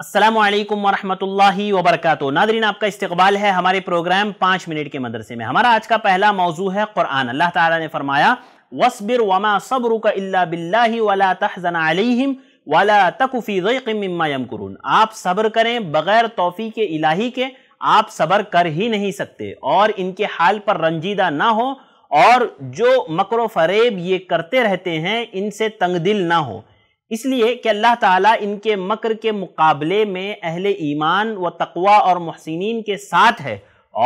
असलम वरहमतुल्लाहि वबरक नादरीन आपका इस्तबाल है हमारे प्रोग्राम पाँच मिनट के मदरसे में हमारा आज का पहला मौजू है क़ुरान अल्लाह ताला ने फरमाया वसबिर वमा सब्रुक का बिल्लाहि वला तहजन तकफ़ी मम्मा यमकुरून आप सब्र करें बग़ैर तोफ़ी के इलाही के आप सब्र कर ही नहीं सकते और इनके हाल पर रंजीदा ना हो और जो मकर फरेब ये करते रहते हैं इनसे तंगदिल ना हो इसलिए कि अल्लाह ताला इनके मकर के मुकाबले में अहले ईमान व तकवा और महसिन के साथ है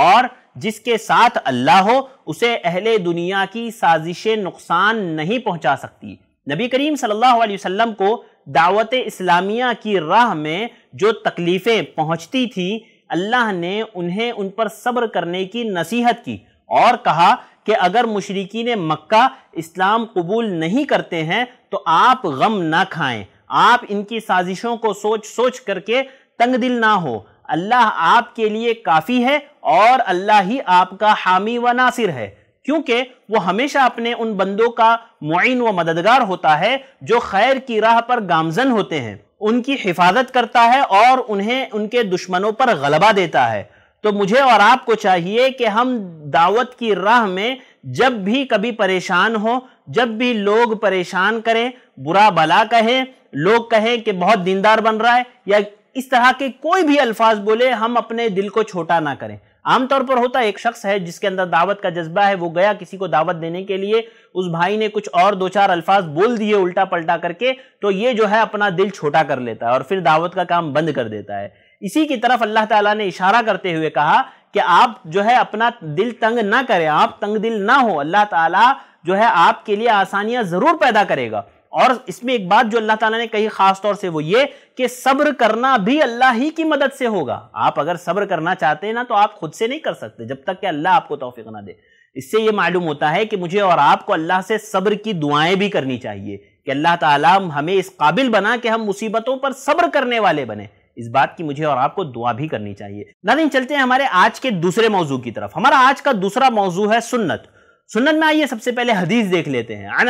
और जिसके साथ अल्लाह हो उसे अहले दुनिया की साजिश नुकसान नहीं पहुंचा सकती नबी करीम सल्लल्लाहु अलैहि वसल्लम को दावत इस्लामिया की राह में जो तकलीफ़ें पहुंचती थी अल्लाह ने उन्हें उन पर सब्र करने की नसीहत की और कहा कि अगर मुशरकिन मक्का इस्लाम कबूल नहीं करते हैं तो आप गम ना खाएं आप इनकी साजिशों को सोच सोच करके तंग दिल ना हो अल्लाह आपके लिए काफ़ी है और अल्लाह ही आपका हामी व नासिर है क्योंकि वो हमेशा अपने उन बंदों का मुइन व मददगार होता है जो खैर की राह पर गामजन होते हैं उनकी हिफाजत करता है और उन्हें उनके दुश्मनों पर गलबा देता है तो मुझे और आपको चाहिए कि हम दावत की राह में जब भी कभी परेशान हो जब भी लोग परेशान करें बुरा भला कहें लोग कहें कि बहुत दीनदार बन रहा है या इस तरह के कोई भी अल्फाज बोले हम अपने दिल को छोटा ना करें आमतौर पर होता एक शख्स है जिसके अंदर दावत का जज्बा है वो गया किसी को दावत देने के लिए उस भाई ने कुछ और दो चार अल्फाज बोल दिए उल्टा पलटा करके तो ये जो है अपना दिल छोटा कर लेता है और फिर दावत का काम बंद कर देता है इसी की तरफ अल्लाह ताला ने इशारा करते हुए कहा कि आप जो है अपना दिल तंग ना करें आप तंग दिल ना हो अल्लाह ताला जो है आपके लिए आसानियां ज़रूर पैदा करेगा और इसमें एक बात जो अल्लाह ताला ने कही ख़ास तौर से वो ये कि सब्र करना भी अल्लाह ही की मदद से होगा आप अगर सब्र करना चाहते हैं ना तो आप खुद से नहीं कर सकते जब तक कि अल्लाह आपको तोफिक ना दे इससे ये मालूम होता है कि मुझे और आपको अल्लाह से सब्र की दुआएं भी करनी चाहिए कि अल्लाह ताला हमें इस काबिल बना कि हम मुसीबतों पर सब्र करने वाले बने इस बात की मुझे और आपको दुआ भी करनी चाहिए नादिन चलते हैं हमारे आज के दूसरे मौजू की तरफ हमारा आज का दूसरा मौजू है सुन्नत सुन्नत में आइए सबसे पहले हदीस देख लेते हैं अन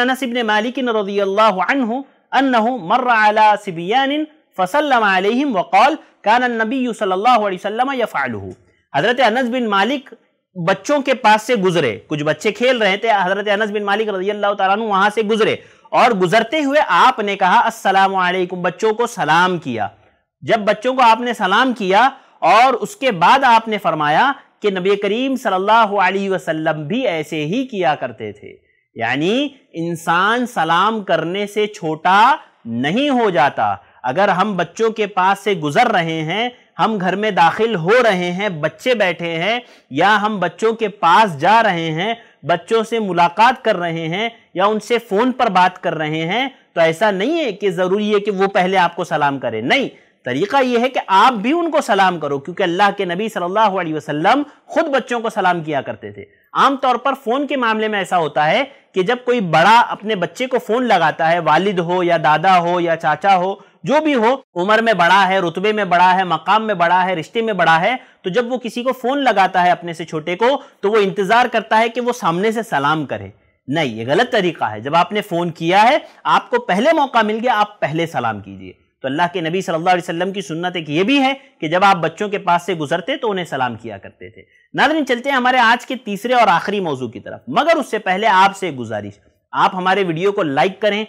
अनस मालिक बच्चों के पास से गुजरे कुछ बच्चे खेल रहे थे हजरत अनस बिन मालिक रजी अल्लाह तु वहां से गुजरे और गुजरते हुए आपने कहा अस्सलाम बच्चों को सलाम किया जब बच्चों को आपने सलाम किया और उसके बाद आपने फरमाया कि नबी करीम सल्लल्लाहु अलैहि वसल्लम भी ऐसे ही किया करते थे यानी इंसान सलाम करने से छोटा नहीं हो जाता अगर हम बच्चों के पास से गुजर रहे हैं हम घर में दाखिल हो रहे हैं बच्चे बैठे हैं या हम बच्चों के पास जा रहे हैं बच्चों से मुलाकात कर रहे हैं या उनसे फ़ोन पर बात कर रहे हैं तो ऐसा नहीं है कि ज़रूरी है कि वो पहले आपको सलाम करें नहीं तरीका यह है कि आप भी उनको सलाम करो क्योंकि अल्लाह के नबी सल्लल्लाहु अलैहि वसल्लम खुद बच्चों को सलाम किया करते थे आमतौर पर फ़ोन के मामले में ऐसा होता है कि जब कोई बड़ा अपने बच्चे को फ़ोन लगाता है वालिद हो या दादा हो या चाचा हो जो भी हो उम्र में बड़ा है रुतबे में बड़ा है मकाम में बड़ा है रिश्ते में बड़ा है तो जब वो किसी को फ़ोन लगाता है अपने से छोटे को तो वो इंतज़ार करता है कि वो सामने से सलाम करे नहीं ये गलत तरीका है जब आपने फ़ोन किया है आपको पहले मौका मिल गया आप पहले सलाम कीजिए तो अल्लाह के नबी सल्लल्लाहु अलैहि वसल्लम की सुन्नत एक ये भी है कि जब आप बच्चों के पास से गुजरते तो उन्हें सलाम किया करते थे नादरीन चलते हैं हमारे आज के तीसरे और आखिरी मौजू की तरफ मगर उससे पहले आपसे गुजारिश आप हमारे वीडियो को लाइक करें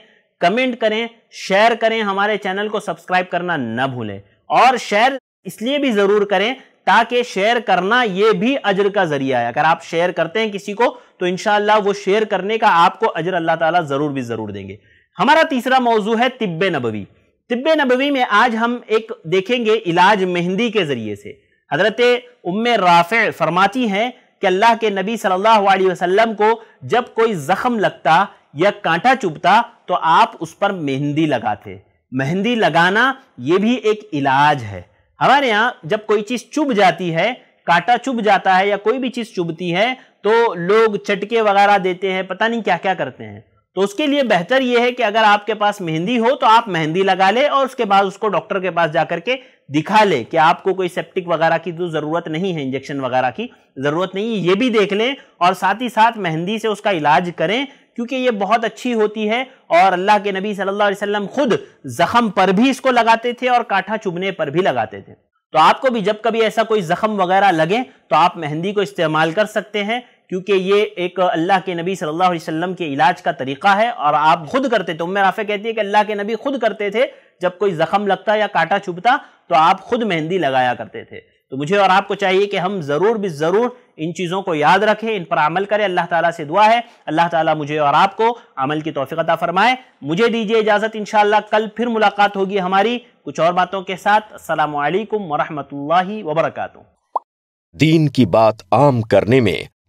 कमेंट करें शेयर करें हमारे चैनल को सब्सक्राइब करना न भूलें और शेयर इसलिए भी ज़रूर करें ताकि शेयर करना ये भी अजर का जरिया है अगर आप शेयर करते हैं किसी को तो इनशाला वो शेयर करने का आपको अजर अल्लाह ताला ज़रूर भी ज़रूर देंगे हमारा तीसरा मौजू है तिब्बे नबवी तिब्ब नबवी में आज हम एक देखेंगे इलाज मेहंदी के ज़रिए से हज़रत उम राफ़ फरमाती हैं कि अल्लाह के नबी सल्लल्लाहु अलैहि वसल्लम को जब कोई ज़ख़म लगता या कांटा चुभता तो आप उस पर मेहंदी लगाते मेहंदी लगाना ये भी एक इलाज है हमारे यहाँ जब कोई चीज़ चुभ जाती है कांटा चुभ जाता है या कोई भी चीज़ चुभती है तो लोग चटके वगैरह देते हैं पता नहीं क्या क्या करते हैं तो उसके लिए बेहतर यह है कि अगर आपके पास मेहंदी हो तो आप मेहंदी लगा ले और उसके बाद उसको डॉक्टर के पास जाकर के दिखा ले कि आपको कोई सेप्टिक वगैरह की तो ज़रूरत नहीं है इंजेक्शन वगैरह की ज़रूरत नहीं है ये भी देख लें और साथ ही साथ मेहंदी से उसका इलाज करें क्योंकि ये बहुत अच्छी होती है और अल्लाह के नबी सल्लल्लाहु अलैहि वसल्लम खुद जख्म पर भी इसको लगाते थे और कांठा चुभने पर भी लगाते थे तो आपको भी जब कभी ऐसा कोई जख्म वगैरह लगे तो आप मेहंदी को इस्तेमाल कर सकते हैं क्योंकि ये एक अल्लाह के नबी सल्लल्लाहु अलैहि वसल्लम के इलाज का तरीका है और आप खुद करते थे उम्र राफे कहती है कि अल्लाह के नबी खुद करते थे जब कोई जख्म लगता या कांटा छुपता तो आप खुद मेहंदी लगाया करते थे तो मुझे और आपको चाहिए कि हम ज़रूर भी ज़रूर इन चीज़ों को याद रखें इन पर अमल करें अल्लाह ताला से दुआ है अल्लाह ताला मुझे और आपको अमल की तोफ़ीकता फ़रमाए मुझे दीजिए इजाज़त इन कल फिर मुलाकात होगी हमारी कुछ और बातों के साथ असलकम ला वबरक दीन की बात आम करने में